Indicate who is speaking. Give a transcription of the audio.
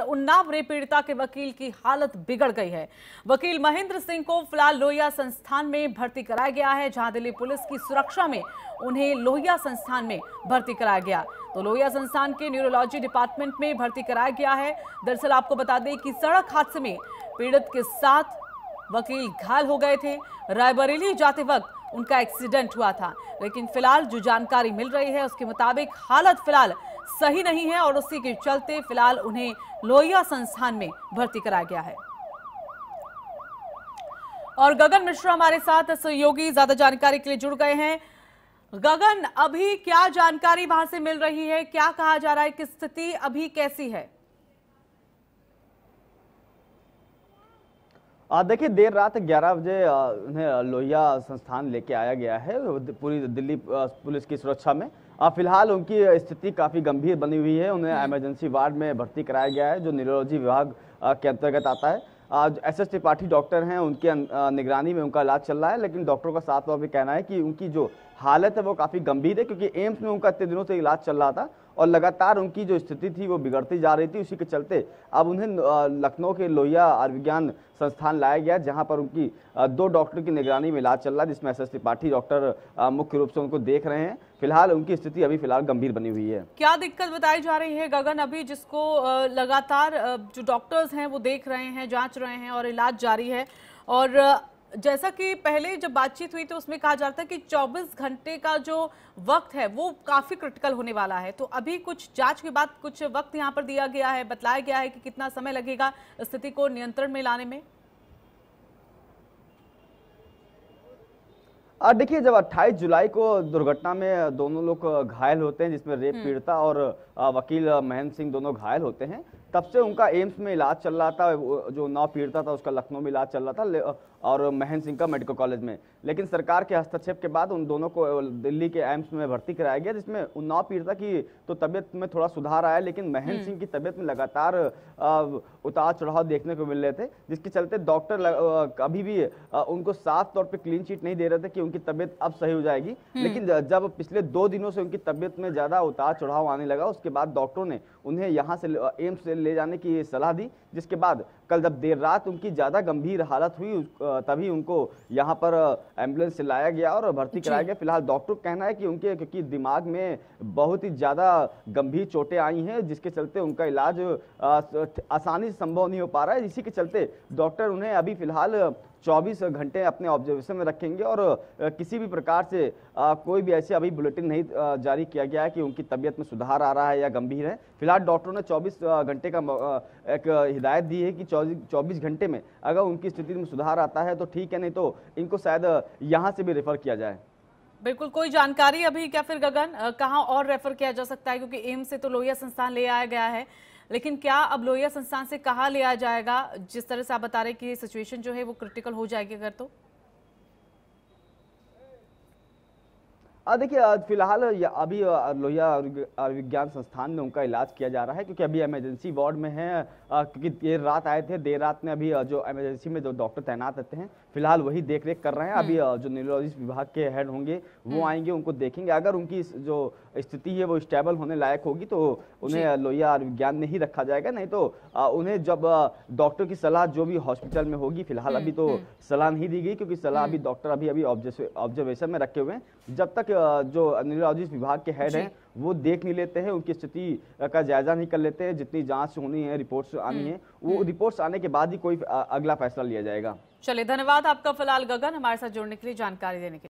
Speaker 1: तो उन्नाव रेप पीड़िता के वकील की हालत बिगड़ गई है वकील महेंद्र सिंह को फिलहाल लोहिया संस्थान में भर्ती कराया गया है जहां दिल्ली पुलिस की सुरक्षा में उन्हें लोहिया संस्थान में भर्ती कराया गया तो लोहिया संस्थान के न्यूरोलॉजी डिपार्टमेंट में भर्ती कराया गया है दरअसल आपको बता दें कि सड़क हादसे में पीड़ित के साथ वकील घायल हो गए थे रायबरेली जाते वक्त उनका एक्सीडेंट हुआ था लेकिन फिलहाल जो जानकारी मिल रही है उसके मुताबिक हालत फिलहाल सही नहीं है और उसी के चलते फिलहाल उन्हें लोहिया संस्थान में भर्ती कराया गया है और गगन मिश्रा हमारे साथ सहयोगी ज्यादा जानकारी के लिए जुड़ गए हैं गगन अभी क्या जानकारी वहां से मिल रही है क्या कहा जा रहा है कि स्थिति अभी कैसी है
Speaker 2: देखिए देर रात 11 बजे उन्हें लोहिया संस्थान लेके आया गया है पूरी दिल्ली पुलिस की सुरक्षा में फिलहाल उनकी स्थिति काफ़ी गंभीर बनी हुई है उन्हें हम्म। इमरजेंसी वार्ड में भर्ती कराया गया है जो न्यूरोलॉजी विभाग के अंतर्गत आता है आज एस एस त्रिपाठी डॉक्टर हैं उनके निगरानी में उनका इलाज चल रहा है लेकिन डॉक्टरों का साथ भी कहना है कि उनकी जो हालत है वो काफ़ी गंभीर है क्योंकि एम्स में उनका इतने दिनों से इलाज चल रहा था और लगातार उनकी जो स्थिति थी वो बिगड़ती जा रही थी उसी के चलते अब उन्हें लखनऊ के लोहिया आयुर्विज्ञान संस्थान लाया गया जहां पर उनकी दो डॉक्टर की निगरानी में इलाज चल रहा है जिसमें एस एस त्रिपाठी डॉक्टर मुख्य रूप से उनको देख रहे हैं फिलहाल उनकी स्थिति अभी फिलहाल गंभीर बनी हुई है
Speaker 1: क्या दिक्कत बताई जा रही है गगन अभी जिसको लगातार जो डॉक्टर्स हैं वो देख रहे हैं जांच रहे हैं और इलाज जारी है और जैसा कि पहले जब बातचीत हुई तो उसमें कहा जा रहा था कि 24 घंटे का जो वक्त है वो काफ़ी क्रिटिकल होने वाला है तो अभी कुछ जांच के बाद कुछ वक्त यहाँ पर दिया गया है बतलाया गया है कि कितना समय लगेगा स्थिति को नियंत्रण में लाने में
Speaker 2: देखिए जब 28 जुलाई को दुर्घटना में दोनों लोग घायल होते हैं जिसमें रेप हम्म। पीड़िता और वकील महेंद्र सिंह दोनों घायल होते हैं तब से उनका एम्स में इलाज चल रहा था जो नौ पीड़ता था उसका लखनऊ में इलाज चल रहा था और महेंद्र सिंह का मेडिकल कॉलेज में लेकिन सरकार के हस्तक्षेप के बाद उन दोनों को दिल्ली के एम्स में भर्ती कराया गया जिसमें नौ पीड़ता की तो तबीयत में थोड़ा सुधार आया लेकिन महेंद्र हम्म। सिंह की तबीयत में लगातार उतार चढ़ाव देखने को मिल रहे थे जिसके चलते डॉक्टर कभी भी उनको साफ तौर पर क्लीन चीट नहीं दे रहे थे कि उनकी तबीयत अब सही हो जाएगी हम्म। लेकिन जब पिछले दो दिनों से उनकी तबीयत में ज़्यादा उतार चढ़ाव आने लगा उसके बाद डॉक्टरों ने उन्हें यहाँ से एम्स से ले जाने की सलाह दी जिसके बाद कल जब देर रात उनकी ज़्यादा गंभीर हालत हुई तभी उनको यहाँ पर एम्बुलेंस से लाया गया और भर्ती कराया गया फिलहाल डॉक्टर कहना है कि उनके क्योंकि दिमाग में बहुत ही ज़्यादा गंभीर चोटें आई हैं जिसके चलते उनका इलाज आसानी से संभव नहीं हो पा रहा है इसी के चलते डॉक्टर उन्हें अभी फिलहाल चौबीस घंटे अपने ऑब्जर्वेशन में रखेंगे और किसी भी प्रकार से कोई भी ऐसे अभी बुलेटिन नहीं जारी किया गया है कि उनकी तबीयत में सुधार आ रहा है या गंभीर है फिलहाल डॉक्टरों ने 24 घंटे का एक हिदायत दी है कि 24 घंटे में अगर उनकी स्थिति में सुधार आता है तो ठीक है नहीं तो इनको शायद यहाँ से भी रेफर किया जाए
Speaker 1: बिल्कुल कोई जानकारी अभी क्या फिर गगन कहाँ और रेफर किया जा सकता है क्योंकि एम्स से तो लोहिया संस्थान ले आया गया है लेकिन क्या अब लोहिया संस्थान से कहा लिया जाएगा जिस तरह से आप बता रहे कि सिचुएशन जो है वो क्रिटिकल हो जाएगी अगर तो
Speaker 2: देखिए फिलहाल अभी लोहिया आयुर्विज्ञान संस्थान में उनका इलाज किया जा रहा है क्योंकि अभी एमरजेंसी वार्ड में है क्योंकि देर रात आए थे देर रात में अभी जो एमरजेंसी में जो डॉक्टर तैनात रहते हैं फिलहाल वही देख रेख कर रहे हैं अभी हम्म। जो न्यूरोलॉजिस्ट विभाग के हेड होंगे वो हम्म। आएंगे उनको देखेंगे अगर उनकी जो स्थिति है वो स्टेबल होने लायक होगी तो उन्हें लोहिया आयुर्विज्ञान में ही रखा जाएगा नहीं तो उन्हें जब डॉक्टर की सलाह जो भी हॉस्पिटल में होगी फिलहाल हम्म, अभी तो सलाह नहीं दी गई क्योंकि सलाह अभी डॉक्टर अभी अभी ऑब्जर्वेशन में रखे हुए हैं जब तक जो न्यूरोलॉजिस्ट विभाग के हेड हैं वो देख नहीं लेते हैं उनकी स्थिति का जायजा नहीं कर लेते हैं जितनी जांच होनी है रिपोर्ट्स आनी हम्म, है वो रिपोर्ट्स हम्म। आने के बाद ही कोई अगला फैसला लिया जाएगा
Speaker 1: चलिए धन्यवाद आपका फिलहाल गगन हमारे साथ जुड़ने के लिए जानकारी देने के